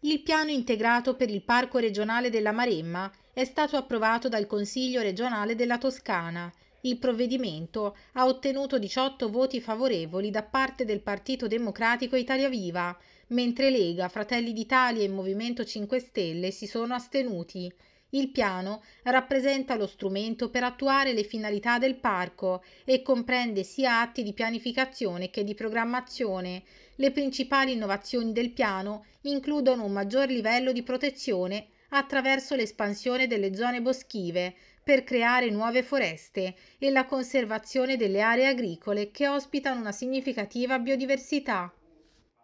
Il piano integrato per il Parco regionale della Maremma è stato approvato dal Consiglio regionale della Toscana. Il provvedimento ha ottenuto 18 voti favorevoli da parte del Partito Democratico Italia Viva, mentre Lega, Fratelli d'Italia e Movimento 5 Stelle si sono astenuti. Il piano rappresenta lo strumento per attuare le finalità del parco e comprende sia atti di pianificazione che di programmazione. Le principali innovazioni del piano includono un maggior livello di protezione attraverso l'espansione delle zone boschive per creare nuove foreste e la conservazione delle aree agricole che ospitano una significativa biodiversità.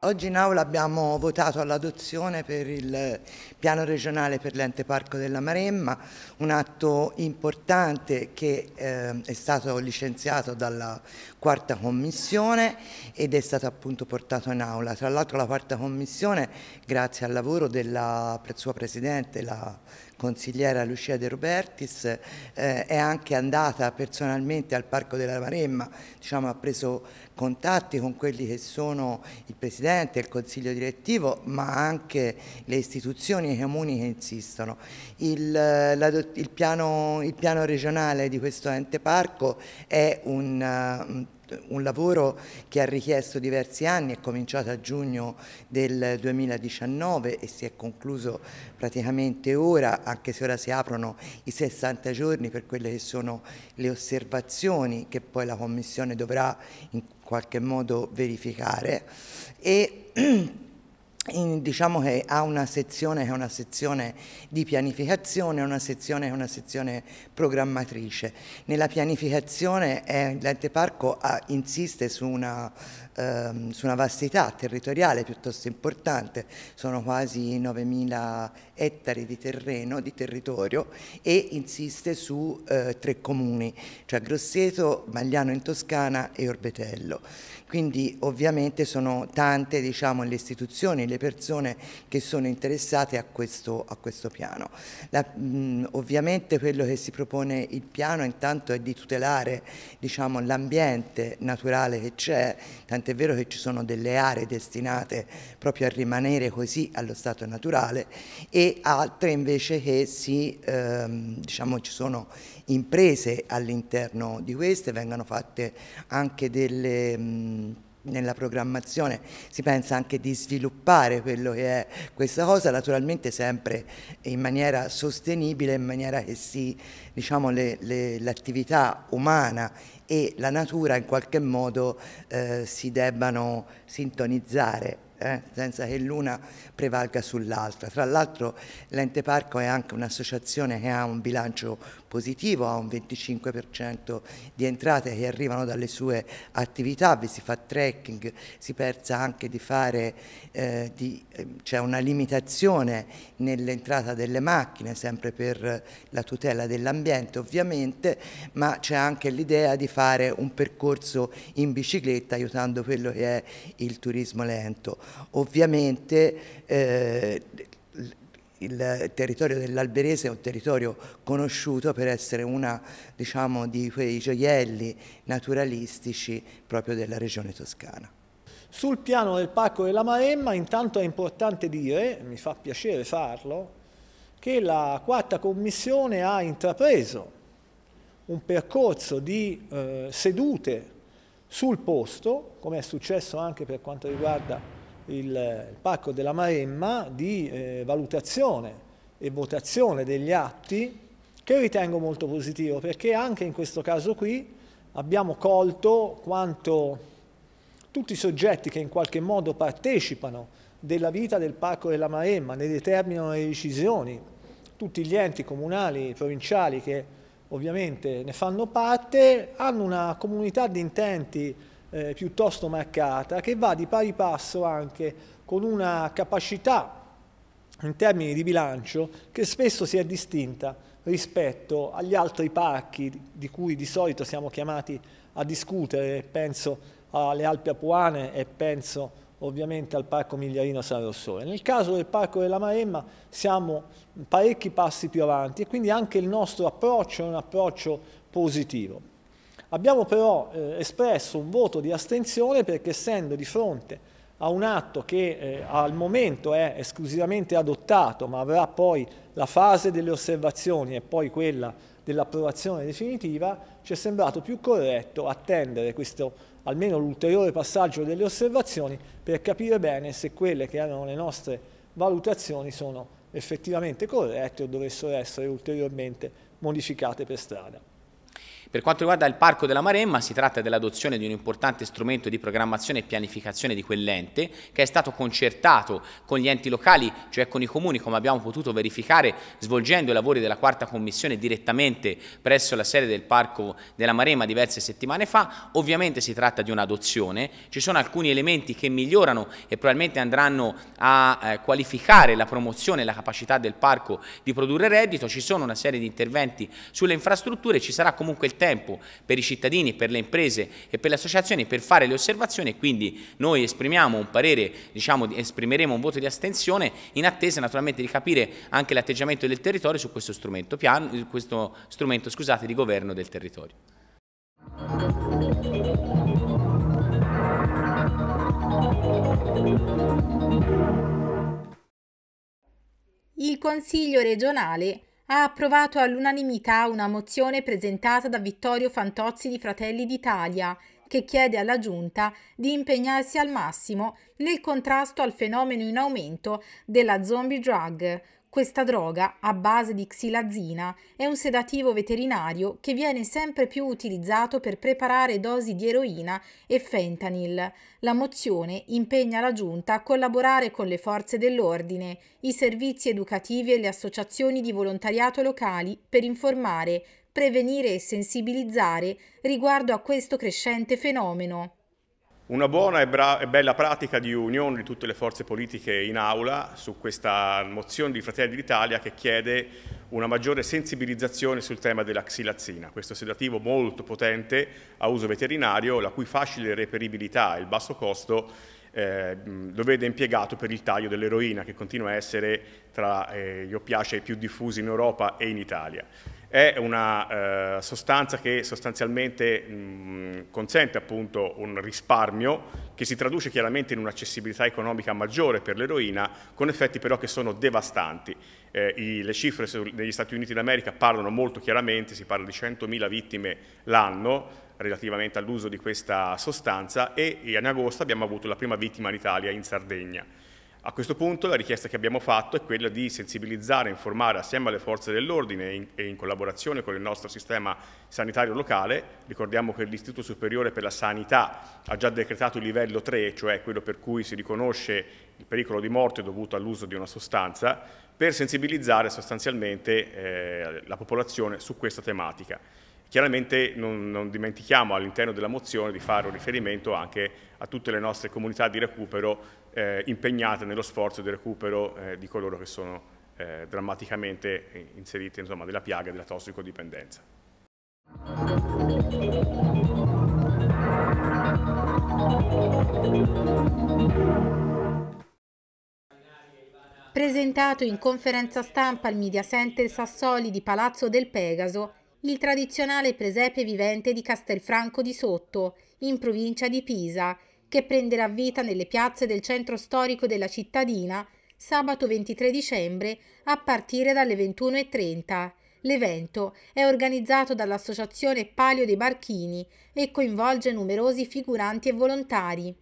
Oggi in aula abbiamo votato all'adozione per il piano regionale per l'ente parco della Maremma, un atto importante che eh, è stato licenziato dalla quarta commissione ed è stato appunto portato in aula. Tra l'altro la quarta commissione, grazie al lavoro della sua presidente, la consigliera Lucia De Robertis, eh, è anche andata personalmente al Parco della Maremma, diciamo, ha preso contatti con quelli che sono il Presidente, il Consiglio Direttivo, ma anche le istituzioni e i comuni che insistono. Il, eh, la, il, piano, il, piano, regionale di questo ente parco è un, eh, un un lavoro che ha richiesto diversi anni, è cominciato a giugno del 2019 e si è concluso praticamente ora, anche se ora si aprono i 60 giorni per quelle che sono le osservazioni che poi la Commissione dovrà in qualche modo verificare. E in, diciamo che ha una sezione che è una sezione di pianificazione, e una sezione che è una sezione programmatrice. Nella pianificazione eh, l'ente parco insiste su una, ehm, su una, vastità territoriale piuttosto importante, sono quasi 9.000 ettari di terreno, di territorio e insiste su eh, tre comuni, cioè Grosseto, Magliano in Toscana e Orbetello. Quindi ovviamente sono tante diciamo, le istituzioni, le persone che sono interessate a questo, a questo piano. La, mh, ovviamente quello che si propone il piano intanto è di tutelare diciamo, l'ambiente naturale che c'è, tant'è vero che ci sono delle aree destinate proprio a rimanere così allo stato naturale e altre invece che si, ehm, diciamo, ci sono imprese all'interno di queste, vengano fatte anche delle... Mh, mm, nella programmazione si pensa anche di sviluppare quello che è questa cosa, naturalmente sempre in maniera sostenibile, in maniera che si, diciamo, l'attività umana e la natura in qualche modo eh, si debbano sintonizzare eh, senza che l'una prevalga sull'altra. Tra l'altro l'ente parco è anche un'associazione che ha un bilancio positivo, ha un 25% di entrate che arrivano dalle sue attività, vi si fa trekking, si pensa anche di fare, eh, eh c'è cioè una limitazione nell'entrata delle macchine, sempre per la tutela dell'ambiente ovviamente, ma c'è anche l'idea di fare un percorso in bicicletta aiutando quello che è il turismo lento. Ovviamente eh, il territorio dell'Alberese è un territorio conosciuto per essere uno diciamo, di quei gioielli naturalistici proprio della regione toscana. Sul piano del Parco della Maremma intanto è importante dire, mi fa piacere farlo, che la quarta commissione ha intrapreso un percorso di eh, sedute sul posto, come è successo anche per quanto riguarda il Parco della Maremma di eh, valutazione e votazione degli atti che ritengo molto positivo perché anche in questo caso qui abbiamo colto quanto tutti i soggetti che in qualche modo partecipano della vita del Parco della Maremma, ne determinano le decisioni, tutti gli enti comunali, e provinciali che ovviamente ne fanno parte, hanno una comunità di intenti eh, piuttosto marcata che va di pari passo anche con una capacità in termini di bilancio che spesso si è distinta rispetto agli altri parchi di cui di solito siamo chiamati a discutere, penso alle Alpi Apuane e penso ovviamente al Parco Migliarino San Rossore. Nel caso del Parco della Maremma siamo parecchi passi più avanti e quindi anche il nostro approccio è un approccio positivo. Abbiamo però eh, espresso un voto di astensione perché essendo di fronte a un atto che eh, al momento è esclusivamente adottato ma avrà poi la fase delle osservazioni e poi quella dell'approvazione definitiva, ci è sembrato più corretto attendere questo almeno l'ulteriore passaggio delle osservazioni per capire bene se quelle che erano le nostre valutazioni sono effettivamente corrette o dovessero essere ulteriormente modificate per strada. Per quanto riguarda il Parco della Maremma si tratta dell'adozione di un importante strumento di programmazione e pianificazione di quell'ente che è stato concertato con gli enti locali, cioè con i comuni come abbiamo potuto verificare svolgendo i lavori della quarta commissione direttamente presso la sede del Parco della Maremma diverse settimane fa. Ovviamente si tratta di un'adozione, ci sono alcuni elementi che migliorano e probabilmente andranno a eh, qualificare la promozione e la capacità del parco di produrre reddito, ci sono una serie di interventi sulle infrastrutture, ci sarà comunque il tempo per i cittadini, per le imprese e per le associazioni per fare le osservazioni e quindi noi esprimiamo un parere, diciamo, esprimeremo un voto di astensione in attesa naturalmente di capire anche l'atteggiamento del territorio su questo strumento, piano, questo strumento scusate, di governo del territorio. Il Consiglio regionale ha approvato all'unanimità una mozione presentata da Vittorio Fantozzi di Fratelli d'Italia, che chiede alla Giunta di impegnarsi al massimo nel contrasto al fenomeno in aumento della zombie drug, questa droga, a base di xilazina, è un sedativo veterinario che viene sempre più utilizzato per preparare dosi di eroina e fentanyl. La mozione impegna la Giunta a collaborare con le forze dell'ordine, i servizi educativi e le associazioni di volontariato locali per informare, prevenire e sensibilizzare riguardo a questo crescente fenomeno. Una buona e, e, bella pratica di unione di tutte le forze politiche in aula su questa mozione di Fratelli d'Italia che chiede una maggiore sensibilizzazione sul tema della xilazzina, questo sedativo molto potente a uso veterinario, la cui facile reperibilità e il basso costo eh, lo vede impiegato per il taglio dell'eroina che continua a essere tra eh, gli oppiacei più diffusi in Europa e in Italia. È una eh, sostanza che sostanzialmente mh, consente appunto un risparmio che si traduce chiaramente in un'accessibilità economica maggiore per l'eroina, con effetti però che sono devastanti. Eh, i, le cifre negli Stati Uniti d'America parlano molto chiaramente, si parla di 100.000 vittime l'anno, relativamente all'uso di questa sostanza e in agosto abbiamo avuto la prima vittima in Italia, in Sardegna. A questo punto la richiesta che abbiamo fatto è quella di sensibilizzare e informare assieme alle forze dell'ordine e in collaborazione con il nostro sistema sanitario locale, ricordiamo che l'Istituto Superiore per la Sanità ha già decretato il livello 3, cioè quello per cui si riconosce il pericolo di morte dovuto all'uso di una sostanza, per sensibilizzare sostanzialmente eh, la popolazione su questa tematica. Chiaramente non, non dimentichiamo all'interno della mozione di fare un riferimento anche a tutte le nostre comunità di recupero eh, impegnate nello sforzo di recupero eh, di coloro che sono eh, drammaticamente inseriti insomma, della piaga della tossicodipendenza. Presentato in conferenza stampa al Media Center Sassoli di Palazzo del Pegaso il tradizionale presepe vivente di Castelfranco di Sotto, in provincia di Pisa, che prenderà vita nelle piazze del centro storico della cittadina sabato 23 dicembre a partire dalle 21.30. L'evento è organizzato dall'associazione Palio dei Barchini e coinvolge numerosi figuranti e volontari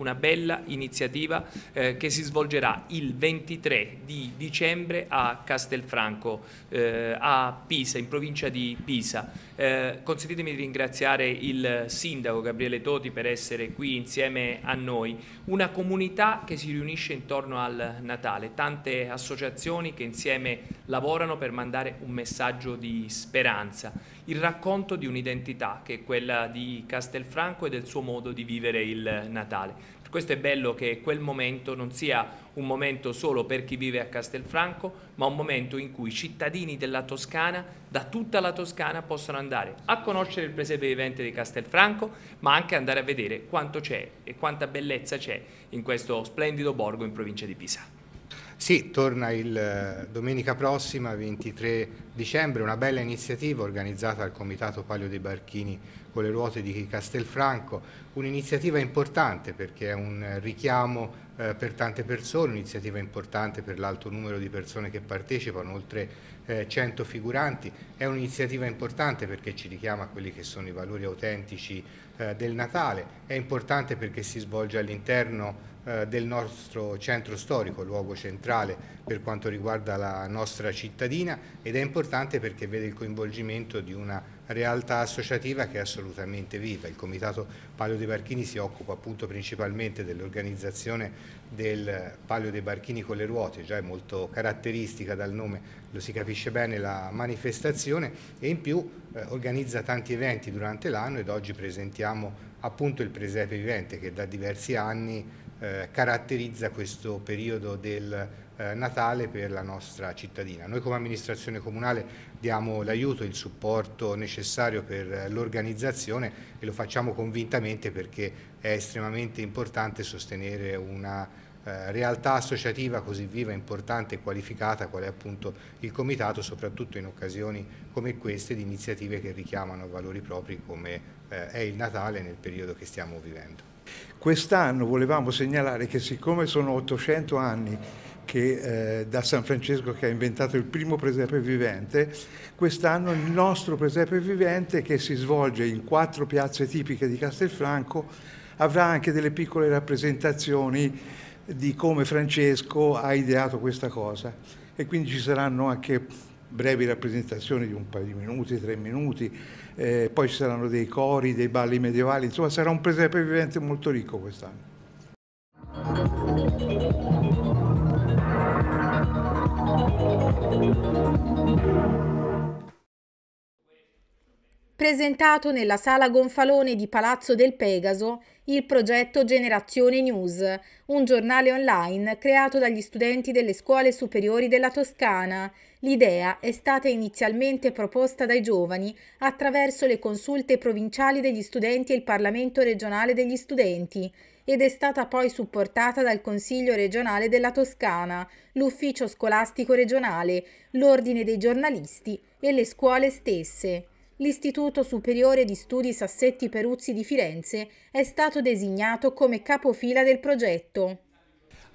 una bella iniziativa eh, che si svolgerà il 23 di dicembre a Castelfranco, eh, a Pisa, in provincia di Pisa. Eh, consentitemi di ringraziare il sindaco Gabriele Toti per essere qui insieme a noi, una comunità che si riunisce intorno al Natale, tante associazioni che insieme lavorano per mandare un messaggio di speranza, il racconto di un'identità che è quella di Castelfranco e del suo modo di vivere il Natale. Questo è bello che quel momento non sia un momento solo per chi vive a Castelfranco, ma un momento in cui i cittadini della Toscana, da tutta la Toscana, possono andare a conoscere il presepe vivente di Castelfranco, ma anche andare a vedere quanto c'è e quanta bellezza c'è in questo splendido borgo in provincia di Pisa. Sì, torna il eh, domenica prossima, 23 dicembre, una bella iniziativa organizzata dal Comitato Palio dei Barchini con le ruote di Castelfranco, un'iniziativa importante perché è un richiamo eh, per tante persone, un'iniziativa importante per l'alto numero di persone che partecipano, oltre eh, 100 figuranti, è un'iniziativa importante perché ci richiama a quelli che sono i valori autentici eh, del Natale, è importante perché si svolge all'interno eh, del nostro centro storico, luogo centrale per quanto riguarda la nostra cittadina ed è importante perché vede il coinvolgimento di una realtà associativa che è assolutamente viva. Il Comitato Palio dei Barchini si occupa appunto principalmente dell'organizzazione del Palio dei Barchini con le ruote, già è molto caratteristica dal nome, lo si capisce bene la manifestazione e in più eh, organizza tanti eventi durante l'anno ed oggi presentiamo appunto il presepe vivente che da diversi anni eh, caratterizza questo periodo del eh, Natale per la nostra cittadina. Noi come amministrazione comunale diamo l'aiuto, e il supporto necessario per eh, l'organizzazione e lo facciamo convintamente perché è estremamente importante sostenere una realtà associativa così viva, importante e qualificata qual è appunto il Comitato, soprattutto in occasioni come queste di iniziative che richiamano valori propri come è il Natale nel periodo che stiamo vivendo. Quest'anno volevamo segnalare che siccome sono 800 anni che, eh, da San Francesco che ha inventato il primo presepe vivente. Quest'anno il nostro presepe vivente, che si svolge in quattro piazze tipiche di Castelfranco, avrà anche delle piccole rappresentazioni di come Francesco ha ideato questa cosa. E quindi ci saranno anche brevi rappresentazioni di un paio di minuti, tre minuti, eh, poi ci saranno dei cori, dei balli medievali, insomma sarà un presepe vivente molto ricco quest'anno. Presentato nella sala gonfalone di Palazzo del Pegaso, il progetto Generazione News, un giornale online creato dagli studenti delle scuole superiori della Toscana. L'idea è stata inizialmente proposta dai giovani attraverso le consulte provinciali degli studenti e il Parlamento regionale degli studenti ed è stata poi supportata dal Consiglio regionale della Toscana, l'Ufficio scolastico regionale, l'Ordine dei giornalisti e le scuole stesse l'Istituto Superiore di Studi Sassetti Peruzzi di Firenze è stato designato come capofila del progetto.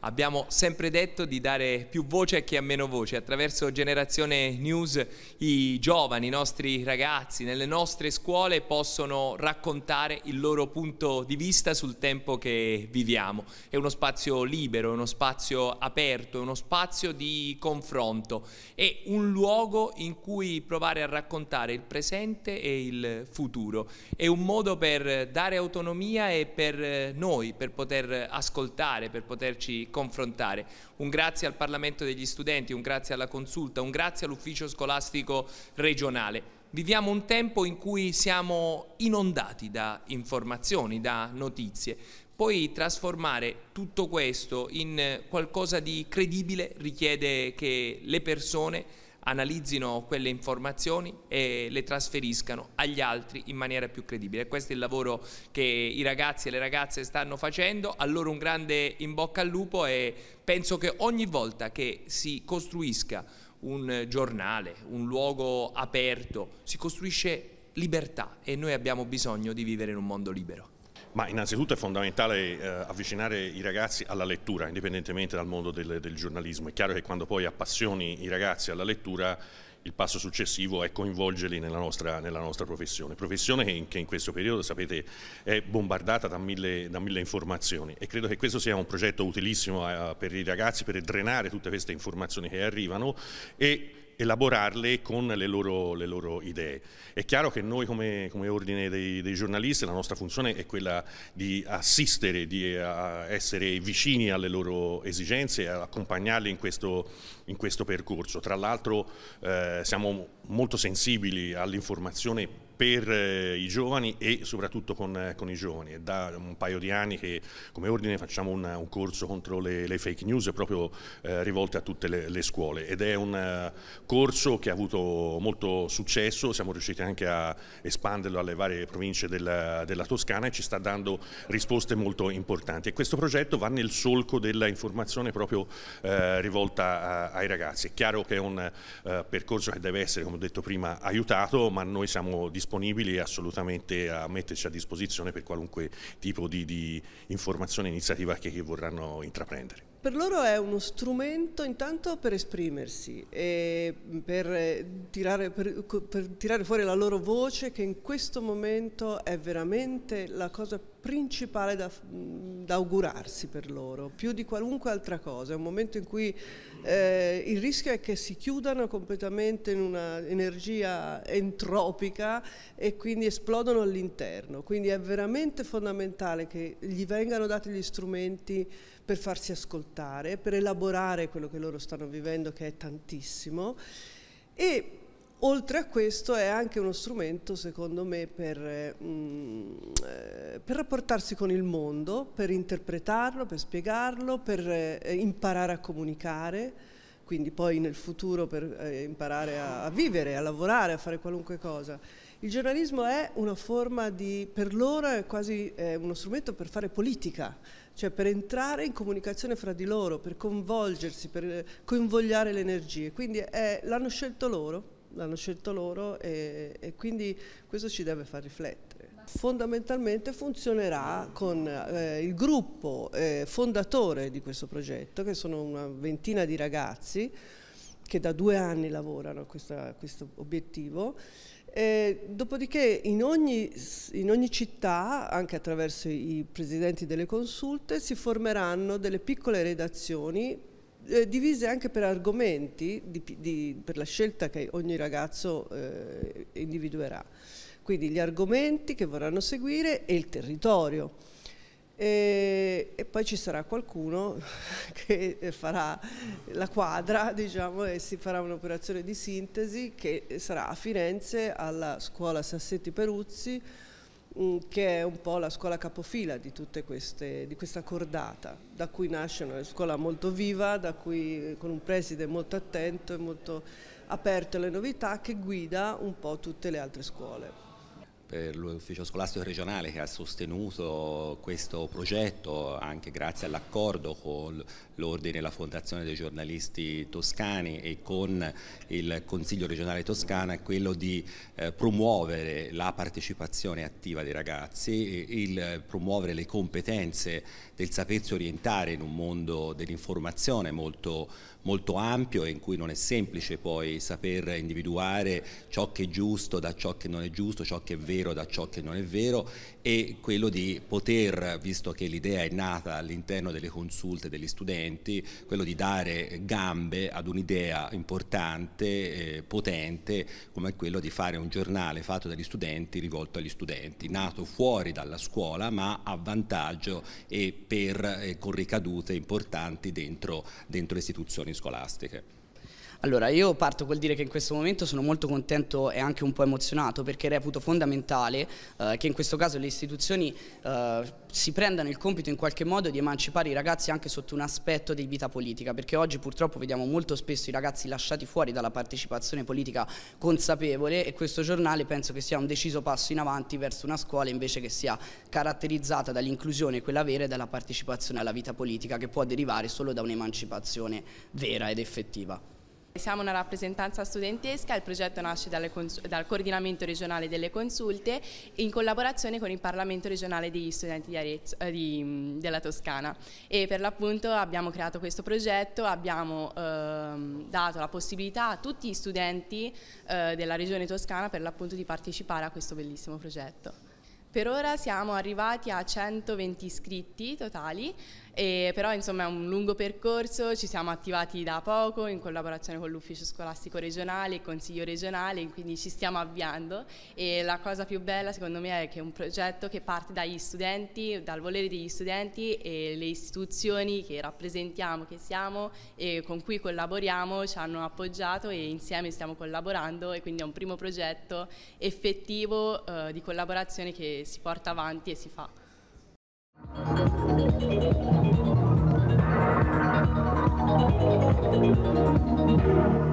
Abbiamo sempre detto di dare più voce a chi ha meno voce, attraverso Generazione News i giovani, i nostri ragazzi nelle nostre scuole possono raccontare il loro punto di vista sul tempo che viviamo. È uno spazio libero, uno spazio aperto, uno spazio di confronto, è un luogo in cui provare a raccontare il presente e il futuro. È un modo per dare autonomia e per noi, per poter ascoltare, per poterci confrontare. Un grazie al Parlamento degli studenti, un grazie alla consulta, un grazie all'ufficio scolastico regionale. Viviamo un tempo in cui siamo inondati da informazioni, da notizie. Poi trasformare tutto questo in qualcosa di credibile richiede che le persone analizzino quelle informazioni e le trasferiscano agli altri in maniera più credibile. Questo è il lavoro che i ragazzi e le ragazze stanno facendo, a loro un grande in bocca al lupo e penso che ogni volta che si costruisca un giornale, un luogo aperto, si costruisce libertà e noi abbiamo bisogno di vivere in un mondo libero. Ma innanzitutto è fondamentale eh, avvicinare i ragazzi alla lettura, indipendentemente dal mondo del, del, giornalismo. È chiaro che quando poi appassioni i ragazzi alla lettura, il passo successivo è coinvolgerli nella nostra, nella nostra professione. Professione che in, che in, questo periodo, sapete, è bombardata da mille, da mille, informazioni e credo che questo sia un progetto utilissimo eh, per i ragazzi per drenare tutte queste informazioni che arrivano e elaborarle con le loro, le loro, idee. È chiaro che noi come, come ordine dei, dei, giornalisti la nostra funzione è quella di assistere, di essere vicini alle loro esigenze e accompagnarle in questo, in questo percorso. Tra l'altro eh, siamo molto sensibili all'informazione per eh, i giovani e soprattutto con, eh, con, i giovani. È da un paio di anni che come ordine facciamo un, un corso contro le, le, fake news proprio eh, rivolte a tutte le, le, scuole ed è un uh, corso che ha avuto molto successo, siamo riusciti anche a espanderlo alle varie province della, della Toscana e ci sta dando risposte molto importanti e questo progetto va nel solco dell'informazione proprio eh, rivolta a, ai ragazzi. È chiaro che è un uh, percorso che deve essere, come ho detto prima, aiutato ma noi siamo disponibili disponibili assolutamente a metterci a disposizione per qualunque tipo di, di informazione e iniziativa che, che vorranno intraprendere. Per loro è uno strumento intanto per esprimersi e mm, per eh, tirare, per, per tirare, fuori la loro voce che in questo momento è veramente la cosa più principale da, mm, da, augurarsi per loro, più di qualunque altra cosa. È un momento in cui eh, il rischio è che si chiudano completamente in un'energia entropica e quindi esplodono all'interno. Quindi è veramente fondamentale che gli vengano dati gli strumenti per farsi ascoltare, per elaborare quello che loro stanno vivendo, che è tantissimo. E Oltre a questo è anche uno strumento, secondo me, per, mh, eh, per rapportarsi con il mondo, per interpretarlo, per spiegarlo, per eh, imparare a comunicare, quindi poi nel futuro per eh, imparare a, a vivere, a lavorare, a fare qualunque cosa. Il giornalismo è una forma di, per loro è quasi è uno strumento per fare politica, cioè per entrare in comunicazione fra di loro, per coinvolgersi, per eh, coinvogliare le energie. Quindi l'hanno scelto loro l'hanno scelto loro e, e, quindi questo ci deve far riflettere. Fondamentalmente funzionerà con eh, il gruppo eh, fondatore di questo progetto, che sono una ventina di ragazzi che da due anni lavorano a, questa, a questo obiettivo. E dopodiché in ogni, in ogni, città, anche attraverso i presidenti delle consulte, si formeranno delle piccole redazioni eh, divise anche per argomenti, di, di, per la scelta che ogni ragazzo eh, individuerà. Quindi gli argomenti che vorranno seguire e il territorio. E, e, poi ci sarà qualcuno che eh, farà la quadra diciamo, e si farà un'operazione di sintesi che sarà a Firenze alla scuola Sassetti Peruzzi Mm, che è un po' la scuola capofila di, queste, di questa cordata, da cui nasce una scuola molto viva, cui, eh, con un preside molto attento e molto aperto alle novità che guida un po' tutte le altre scuole. Eh, l'ufficio scolastico regionale che ha sostenuto questo progetto anche grazie all'accordo con l'Ordine e la Fondazione dei giornalisti toscani e con il Consiglio regionale toscana, quello di eh, promuovere la partecipazione attiva dei ragazzi, il promuovere le competenze del sapersi orientare in un mondo dell'informazione molto, molto ampio e in cui non è semplice poi saper individuare ciò che è giusto da ciò che non è giusto, ciò che è vero vero da ciò che non è vero e quello di poter, visto che l'idea è nata all'interno delle consulte degli studenti, quello di dare gambe ad un'idea importante, eh, potente, come quello di fare un giornale fatto dagli studenti rivolto agli studenti, nato fuori dalla scuola ma a vantaggio e per, eh, con ricadute importanti dentro, dentro le istituzioni scolastiche. Allora, io parto col dire che in questo momento sono molto contento e anche un po' emozionato perché reputo fondamentale eh, che in questo caso le istituzioni eh, si prendano il compito in qualche modo di emancipare i ragazzi anche sotto un aspetto di vita politica, perché oggi purtroppo vediamo molto spesso i ragazzi lasciati fuori dalla partecipazione politica consapevole e questo giornale penso che sia un deciso passo in avanti verso una scuola invece che sia caratterizzata dall'inclusione, quella vera, e dalla partecipazione alla vita politica che può derivare solo da un'emancipazione vera ed effettiva. Siamo una rappresentanza studentesca, il progetto nasce dal coordinamento regionale delle consulte in collaborazione con il Parlamento regionale degli studenti di Arezzo, eh, di, della Toscana e per l'appunto abbiamo creato questo progetto, abbiamo ehm, dato la possibilità a tutti gli studenti eh, della regione toscana per l'appunto di partecipare a questo bellissimo progetto. Per ora siamo arrivati a 120 iscritti totali, però insomma è un lungo percorso, ci siamo attivati da poco in collaborazione con l'Ufficio Scolastico Regionale e il Consiglio Regionale, quindi ci stiamo avviando e la cosa più bella secondo me è che è un progetto che parte dagli studenti, dal volere degli studenti e le istituzioni che rappresentiamo, che siamo e con cui collaboriamo ci hanno appoggiato e insieme stiamo collaborando e quindi è un primo progetto effettivo eh, di collaborazione che si porta avanti e si fa. Thank you.